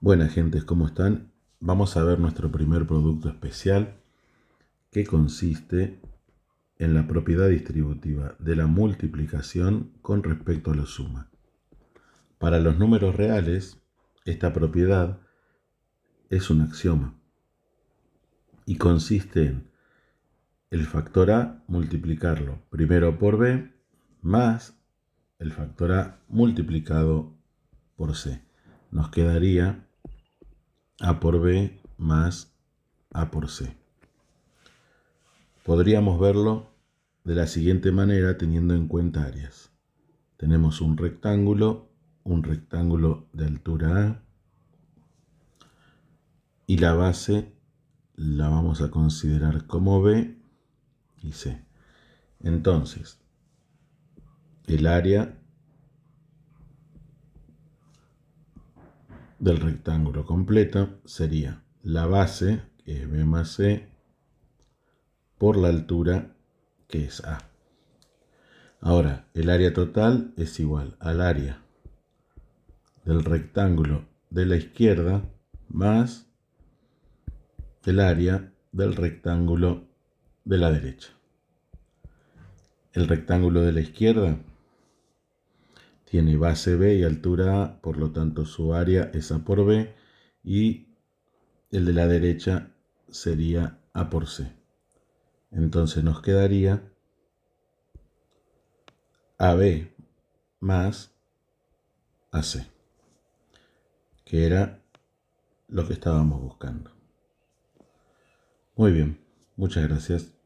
Buenas gentes, ¿cómo están? Vamos a ver nuestro primer producto especial que consiste en la propiedad distributiva de la multiplicación con respecto a la suma. Para los números reales, esta propiedad es un axioma y consiste en el factor A multiplicarlo primero por B más el factor A multiplicado por C. Nos quedaría a por B más A por C. Podríamos verlo de la siguiente manera teniendo en cuenta áreas. Tenemos un rectángulo, un rectángulo de altura A y la base la vamos a considerar como B y C. Entonces, el área del rectángulo completo sería la base, que es B más C, por la altura, que es A. Ahora, el área total es igual al área del rectángulo de la izquierda más el área del rectángulo de la derecha. El rectángulo de la izquierda tiene base B y altura A, por lo tanto su área es A por B y el de la derecha sería A por C. Entonces nos quedaría AB más AC, que era lo que estábamos buscando. Muy bien, muchas gracias.